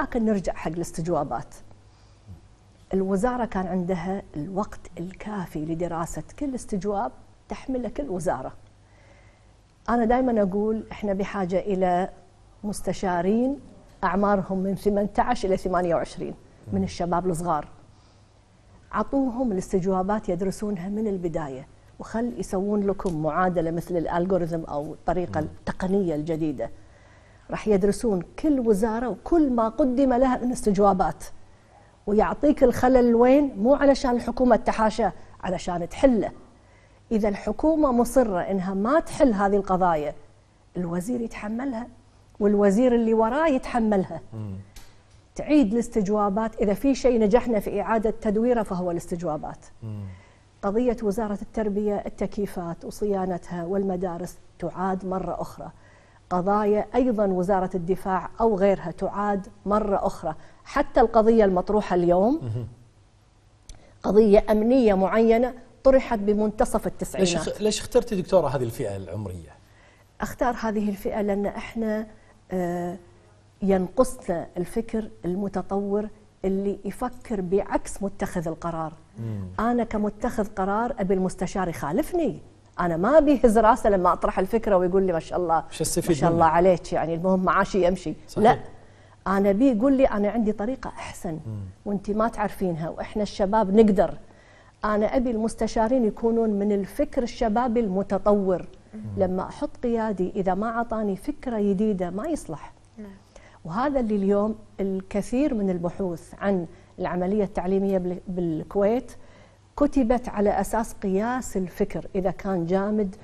لكن نرجع حق الاستجوابات الوزارة كان عندها الوقت الكافي لدراسة كل استجواب تحمله كل وزارة أنا دائما أقول إحنا بحاجة إلى مستشارين أعمارهم من 18 إلى 28 من الشباب الصغار عطوهم الاستجوابات يدرسونها من البداية وخل يسوون لكم معادلة مثل الألغوريزم أو الطريقة التقنية الجديدة راح يدرسون كل وزاره وكل ما قدم لها من استجوابات ويعطيك الخلل وين مو علشان الحكومه تحاشى علشان تحله اذا الحكومه مصره انها ما تحل هذه القضايا الوزير يتحملها والوزير اللي وراه يتحملها مم. تعيد الاستجوابات اذا في شيء نجحنا في اعاده تدويره فهو الاستجوابات مم. قضيه وزاره التربيه التكييفات وصيانتها والمدارس تعاد مره اخرى قضايا أيضا وزارة الدفاع أو غيرها تعاد مرة أخرى حتى القضية المطروحة اليوم قضية أمنية معينة طرحت بمنتصف التسعينات ليش, ليش اخترتي دكتورة هذه الفئة العمرية؟ اختار هذه الفئة لأن احنا آه، ينقصنا الفكر المتطور اللي يفكر بعكس متخذ القرار مم. أنا كمتخذ قرار أبي المستشار يخالفني انا ما ابي هز راسه لما اطرح الفكره ويقول لي ما شاء الله ما شاء الله عليك يعني المهم معاشي يمشي صحيح. لا انا ابي يقول لي انا عندي طريقه احسن وانت ما تعرفينها واحنا الشباب نقدر انا ابي المستشارين يكونون من الفكر الشبابي المتطور لما احط قيادي اذا ما اعطاني فكره جديده ما يصلح نعم. وهذا اللي اليوم الكثير من البحوث عن العمليه التعليميه بالكويت كتبت على أساس قياس الفكر إذا كان جامد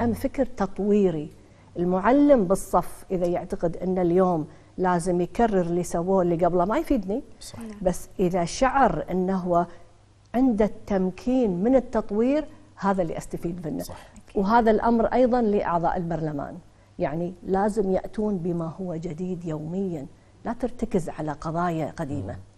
أم فكر تطويري المعلم بالصف إذا يعتقد أن اليوم لازم يكرر اللي سووه اللي قبله ما يفيدني صحيح. بس إذا شعر أنه هو عنده التمكين من التطوير هذا اللي أستفيد منه صح. وهذا الأمر أيضا لأعضاء البرلمان يعني لازم يأتون بما هو جديد يوميا لا ترتكز على قضايا قديمة م.